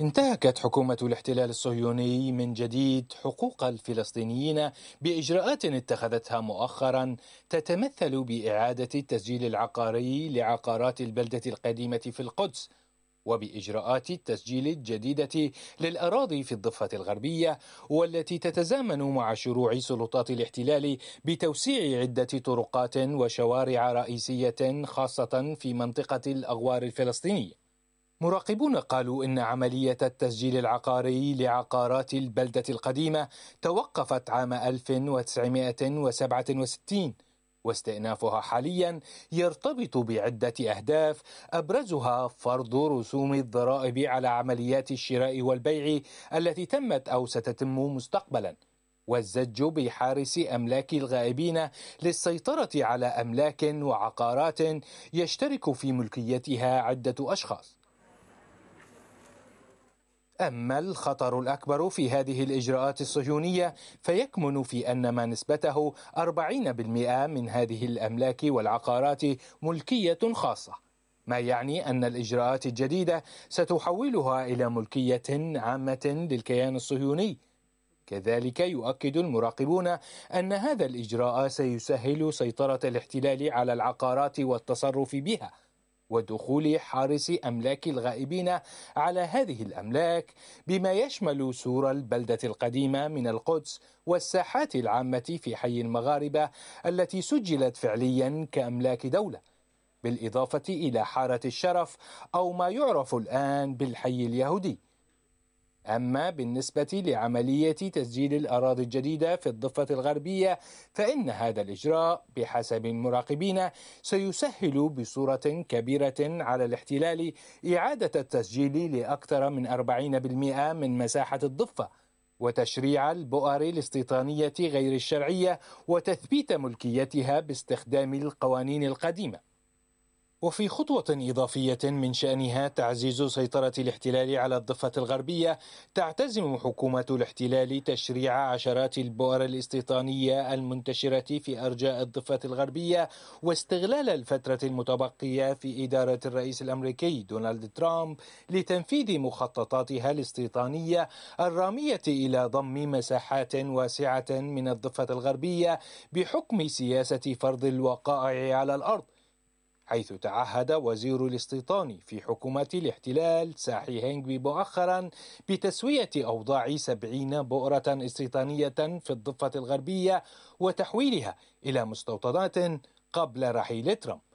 انتهكت حكومة الاحتلال الصهيوني من جديد حقوق الفلسطينيين بإجراءات اتخذتها مؤخرا تتمثل بإعادة التسجيل العقاري لعقارات البلدة القديمة في القدس وبإجراءات التسجيل الجديدة للأراضي في الضفة الغربية والتي تتزامن مع شروع سلطات الاحتلال بتوسيع عدة طرقات وشوارع رئيسية خاصة في منطقة الأغوار الفلسطينية مراقبون قالوا إن عملية التسجيل العقاري لعقارات البلدة القديمة توقفت عام 1967 واستئنافها حاليا يرتبط بعدة أهداف أبرزها فرض رسوم الضرائب على عمليات الشراء والبيع التي تمت أو ستتم مستقبلا والزج بحارس أملاك الغائبين للسيطرة على أملاك وعقارات يشترك في ملكيتها عدة أشخاص أما الخطر الأكبر في هذه الإجراءات الصهيونية فيكمن في أن ما نسبته 40% من هذه الأملاك والعقارات ملكية خاصة ما يعني أن الإجراءات الجديدة ستحولها إلى ملكية عامة للكيان الصهيوني كذلك يؤكد المراقبون أن هذا الإجراء سيسهل سيطرة الاحتلال على العقارات والتصرف بها ودخول حارس أملاك الغائبين على هذه الأملاك بما يشمل سور البلدة القديمة من القدس والساحات العامة في حي المغاربة التي سجلت فعليا كأملاك دولة بالإضافة إلى حارة الشرف أو ما يعرف الآن بالحي اليهودي أما بالنسبة لعملية تسجيل الأراضي الجديدة في الضفة الغربية فإن هذا الإجراء بحسب المراقبين سيسهل بصورة كبيرة على الاحتلال إعادة التسجيل لأكثر من 40% من مساحة الضفة وتشريع البؤر الاستيطانية غير الشرعية وتثبيت ملكيتها باستخدام القوانين القديمة وفي خطوة إضافية من شأنها تعزيز سيطرة الاحتلال على الضفة الغربية تعتزم حكومة الاحتلال تشريع عشرات البؤر الاستيطانية المنتشرة في أرجاء الضفة الغربية واستغلال الفترة المتبقية في إدارة الرئيس الأمريكي دونالد ترامب لتنفيذ مخططاتها الاستيطانية الرامية إلى ضم مساحات واسعة من الضفة الغربية بحكم سياسة فرض الوقائع على الأرض حيث تعهد وزير الاستيطان في حكومة الاحتلال ساحي هينغبي مؤخرا بتسوية أوضاع سبعين بؤرة استيطانية في الضفة الغربية وتحويلها إلى مستوطنات قبل رحيل ترامب